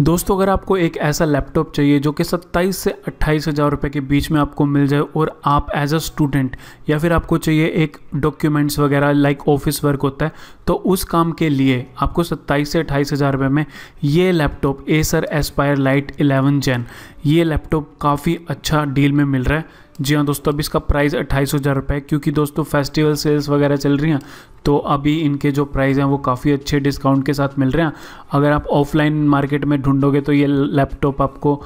दोस्तों अगर आपको एक ऐसा लैपटॉप चाहिए जो कि 27 से अट्ठाईस हज़ार रुपये के बीच में आपको मिल जाए और आप एज अ स्टूडेंट या फिर आपको चाहिए एक डॉक्यूमेंट्स वगैरह लाइक ऑफिस वर्क होता है तो उस काम के लिए आपको 27 से अट्ठाईस हज़ार रुपये में ये laptop Acer Aspire Lite 11 gen ये लैपटॉप काफ़ी अच्छा डील में मिल रहा है जी हाँ दोस्तों अब इसका प्राइस अट्ठाईस हज़ार रुपये क्योंकि दोस्तों फेस्टिवल सेल्स वगैरह चल रही हैं तो अभी इनके जो प्राइस हैं वो काफ़ी अच्छे डिस्काउंट के साथ मिल रहे हैं अगर आप ऑफलाइन मार्केट में ढूंढोगे तो ये लैपटॉप आपको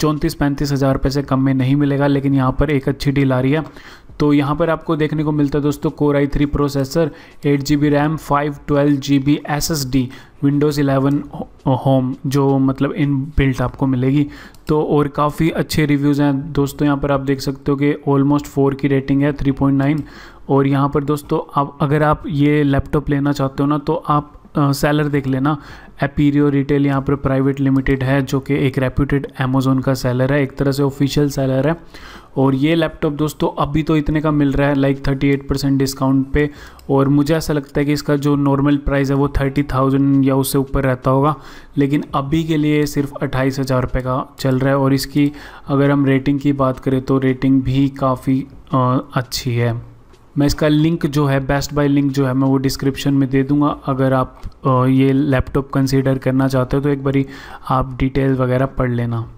चौंतीस पैंतीस हज़ार रुपये से कम में नहीं मिलेगा लेकिन यहाँ पर एक अच्छी डील आ रही है तो यहाँ पर आपको देखने को मिलता है दोस्तों core I three processor eight G B RAM five twelve G B S S D Windows 11 home जो मतलब इन बिल्ट आपको मिलेगी तो और काफ़ी अच्छे रिव्यूज़ हैं दोस्तों यहाँ पर आप देख सकते हो कि ऑलमोस्ट फोर की रेटिंग है 3.9 और यहाँ पर दोस्तों आप अगर आप ये लैपटॉप लेना चाहते हो ना तो आप सेलर देख लेना एपीरियो रिटेल यहाँ पर प्राइवेट लिमिटेड है जो कि एक रेप्यूटेड अमेजोन का सेलर है एक तरह से ऑफिशियल सेलर है और ये लैपटॉप दोस्तों अभी तो इतने का मिल रहा है like thirty eight percent discount पे और मुझे ऐसा लगता है कि इसका जो नॉर्मल प्राइस है वो थर्टी थाउजेंड या उससे ऊपर रहता होगा लेकिन अभी के लिए सिर्फ अट्ठाईस हज़ार रुपये का चल रहा है और इसकी अगर हम रेटिंग की बात करें तो रेटिंग भी काफ़ी अच्छी है मैं इसका लिंक जो है बेस्ट बाय लिंक जो है मैं वो डिस्क्रिप्शन में दे दूंगा अगर आप ये लैपटॉप कंसीडर करना चाहते हो तो एक बारी आप डिटेल वगैरह पढ़ लेना